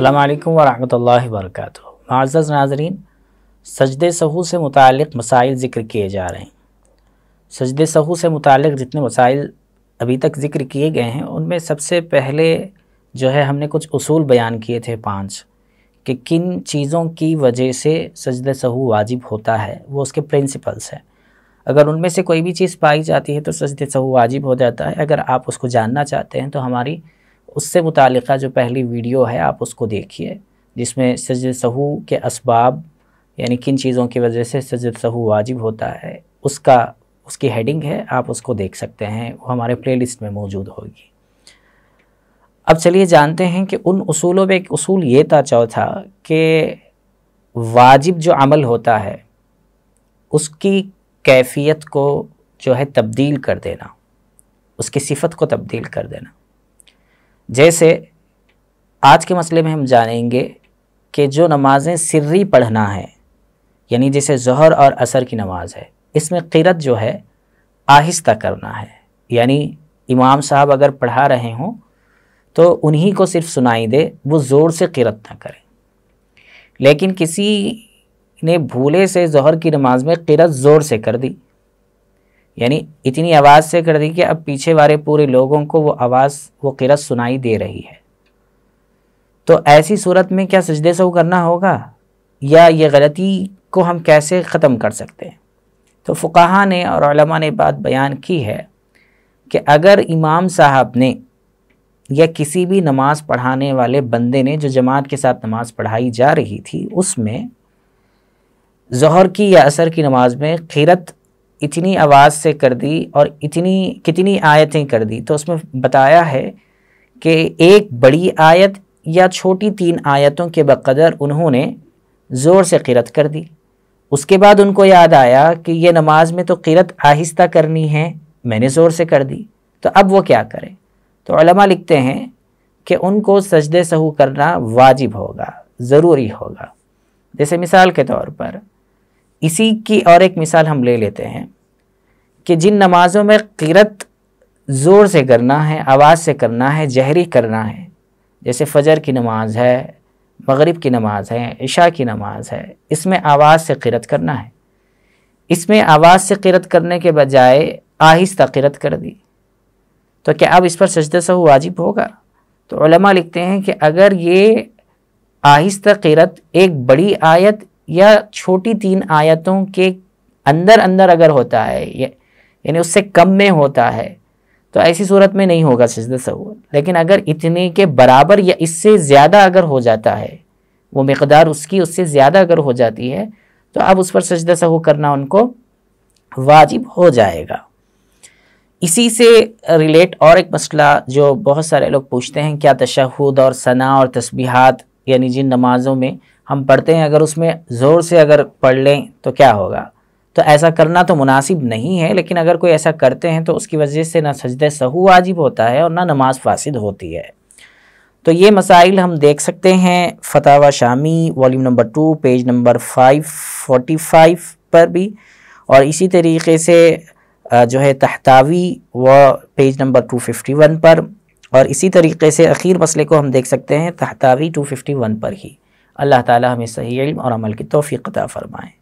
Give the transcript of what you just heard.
अल्लाम वरहमल वरक माज़ नाजरीन सजद सहू से मुतल मसाइल ज़िक्र किए जा रहे हैं सजद सहू से मुतल जितने मसाइल अभी तक ज़िक्र किए गए हैं उनमें सबसे पहले जो है हमने कुछ असूल बयान किए थे पाँच कि किन चीज़ों की वजह से सजद सहू वाजिब होता है वो उसके प्रिंसिपल्स हैं अगर उनमें से कोई भी चीज़ पाई जाती है तो सजद सहू वाजिब हो जाता है अगर आप उसको जानना चाहते हैं तो हमारी उससे मुतल जो पहली वीडियो है आप उसको देखिए जिसमें सजद सहू के इसबाब यानी किन चीज़ों की वजह से सजद सहू वाजिब होता है उसका उसकी हेडिंग है आप उसको देख सकते हैं वो हमारे प्लेलिस्ट में मौजूद होगी अब चलिए जानते हैं कि उन असूलों में एक असूल ये था चौथा कि वाजिब जो अमल होता है उसकी कैफियत को जो है तब्दील कर देना उसकी सिफत को तब्दील कर देना जैसे आज के मसले में हम जानेंगे कि जो नमाज़ें सिर्री पढ़ना है यानी जैसे जहर और असर की नमाज है इसमें किरत जो है आहिस्ता करना है यानी इमाम साहब अगर पढ़ा रहे हों तो उन्हीं को सिर्फ सुनाई दे वो ज़ोर से किरत ना करें लेकिन किसी ने भूले से जहर की नमाज में किरत ज़ोर से कर दी यानी इतनी आवाज़ से कर दी कि अब पीछे वाले पूरे लोगों को वो आवाज़ वो किरत सुनाई दे रही है तो ऐसी सूरत में क्या सजदे से करना होगा या ये गलती को हम कैसे ख़त्म कर सकते हैं तो फ़ुकाहा ने और ने बात बयान की है कि अगर इमाम साहब ने या किसी भी नमाज़ पढ़ाने वाले बंदे ने जो जमात के साथ नमाज़ पढ़ाई जा रही थी उसमें जहर की या असर की नमाज में खीरत इतनी आवाज़ से कर दी और इतनी कितनी आयतें कर दी तो उसमें बताया है कि एक बड़ी आयत या छोटी तीन आयतों के बकदर उन्होंने ज़ोर से किरत कर दी उसके बाद उनको याद आया कि ये नमाज में तो किरत आहिस्ता करनी है मैंने ज़ोर से कर दी तो अब वो क्या करें तो लिखते हैं कि उनको सजदे सहू करना वाजिब होगा ज़रूरी होगा जैसे मिसाल के तौर पर इसी की और एक मिसाल हम ले लेते हैं कि जिन नमाज़ों में किरत ज़ोर से करना है आवाज़ से करना है जहरी करना है जैसे फ़जर की नमाज है मगरिब की नमाज़ है इशा की नमाज़ है इसमें आवाज़ से किरत करना है इसमें आवाज़ से किरत करने के बजाय आहिस्ता किरत कर दी तो क्या अब इस पर सजदा सहु वाजिब होगा तो लिखते हैं कि अगर ये आहिस्ता किरत एक बड़ी आयत यह छोटी तीन आयतों के अंदर अंदर अगर होता है यानी उससे कम में होता है तो ऐसी सूरत में नहीं होगा सजद सहूल लेकिन अगर इतने के बराबर या इससे ज़्यादा अगर हो जाता है वो मकदार उसकी उससे ज़्यादा अगर हो जाती है तो अब उस पर सजद सहू करना उनको वाजिब हो जाएगा इसी से रिलेट और एक मसला जो बहुत सारे लोग पूछते हैं क्या तशहद और सना और तस्बीहात यानी जिन नमाज़ों में हम पढ़ते हैं अगर उसमें ज़ोर से अगर पढ़ लें तो क्या होगा तो ऐसा करना तो मुनासिब नहीं है लेकिन अगर कोई ऐसा करते हैं तो उसकी वजह से ना सजद सहू वाजिब होता है और ना नमाज फासिद होती है तो ये मसाइल हम देख सकते हैं फतावा शामी volume number two page number five forty five पर भी और इसी तरीके से जो है तहतावी व page number two fifty one पर और इसी तरीके से अखीर मसले को हम देख सकते हैं तहतावी टू फिफ्टी वन पर ही अल्लाह ताला हमें सही इल्म और अमल की तोफ़ी कदा फ़रमाएँ